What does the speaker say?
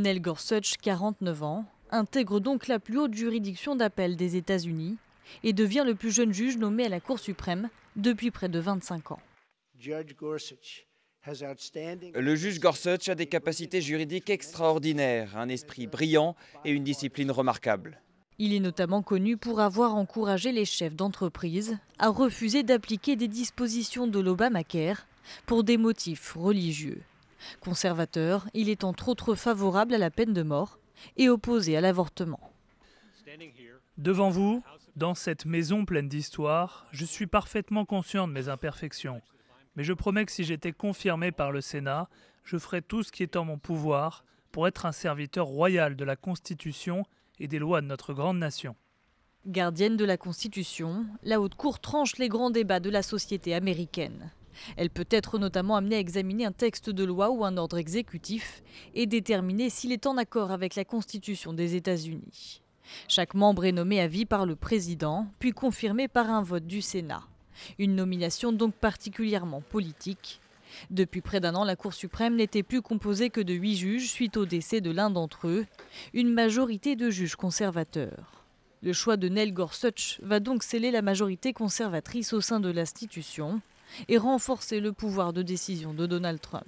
Nell Gorsuch, 49 ans, intègre donc la plus haute juridiction d'appel des États-Unis et devient le plus jeune juge nommé à la Cour suprême depuis près de 25 ans. Le juge Gorsuch a des capacités juridiques extraordinaires, un esprit brillant et une discipline remarquable. Il est notamment connu pour avoir encouragé les chefs d'entreprise à refuser d'appliquer des dispositions de l'Obamacare pour des motifs religieux. Conservateur, il est entre autres favorable à la peine de mort et opposé à l'avortement. Devant vous, dans cette maison pleine d'histoire, je suis parfaitement conscient de mes imperfections. Mais je promets que si j'étais confirmé par le Sénat, je ferais tout ce qui est en mon pouvoir pour être un serviteur royal de la Constitution et des lois de notre grande nation. Gardienne de la Constitution, la Haute Cour tranche les grands débats de la société américaine. Elle peut être notamment amenée à examiner un texte de loi ou un ordre exécutif et déterminer s'il est en accord avec la Constitution des États-Unis. Chaque membre est nommé à vie par le président, puis confirmé par un vote du Sénat. Une nomination donc particulièrement politique. Depuis près d'un an, la Cour suprême n'était plus composée que de huit juges suite au décès de l'un d'entre eux, une majorité de juges conservateurs. Le choix de Neil Gorsuch va donc sceller la majorité conservatrice au sein de l'institution, et renforcer le pouvoir de décision de Donald Trump.